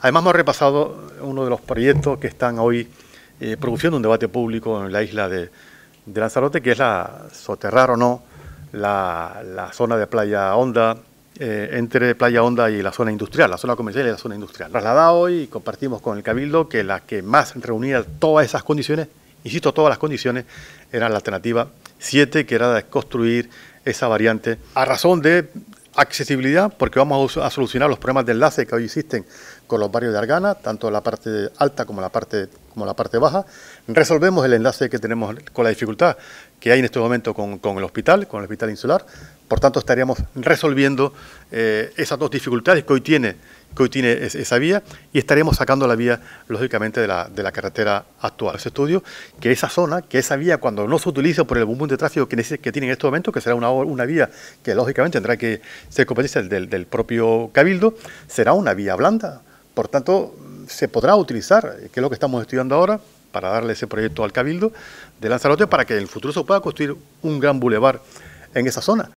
Además, hemos repasado uno de los proyectos que están hoy eh, produciendo un debate público en la isla de, Lanzarote, que es la soterrar o no la, zona de Playa Honda, eh, entre Playa Honda y la zona industrial, la zona comercial y la zona industrial. Trasladado hoy compartimos con el Cabildo que la que más reunía todas esas condiciones, insisto, todas las condiciones, era la alternativa 7, que era de construir esa variante a razón de accesibilidad, porque vamos a solucionar los problemas de enlace que hoy existen con los barrios de Argana, tanto la parte alta como la parte, como la parte baja. Resolvemos el enlace que tenemos con la dificultad que hay en este momento con, el hospital, con el hospital insular. Por tanto, estaríamos resolviendo eh, esas dos dificultades que hoy tiene que hoy tiene esa vía y estaremos sacando la vía, lógicamente, de la, de la carretera actual. Ese estudio, que esa zona, que esa vía, cuando no se utilice por el boom de tráfico que, tiene en este momento, que será una, una vía que lógicamente tendrá que ser competencia del, del propio Cabildo, será una vía blanda. Por tanto, se podrá utilizar, que es lo que estamos estudiando ahora, para darle ese proyecto al Cabildo de Lanzarote para que en el futuro se pueda construir un gran bulevar en esa zona.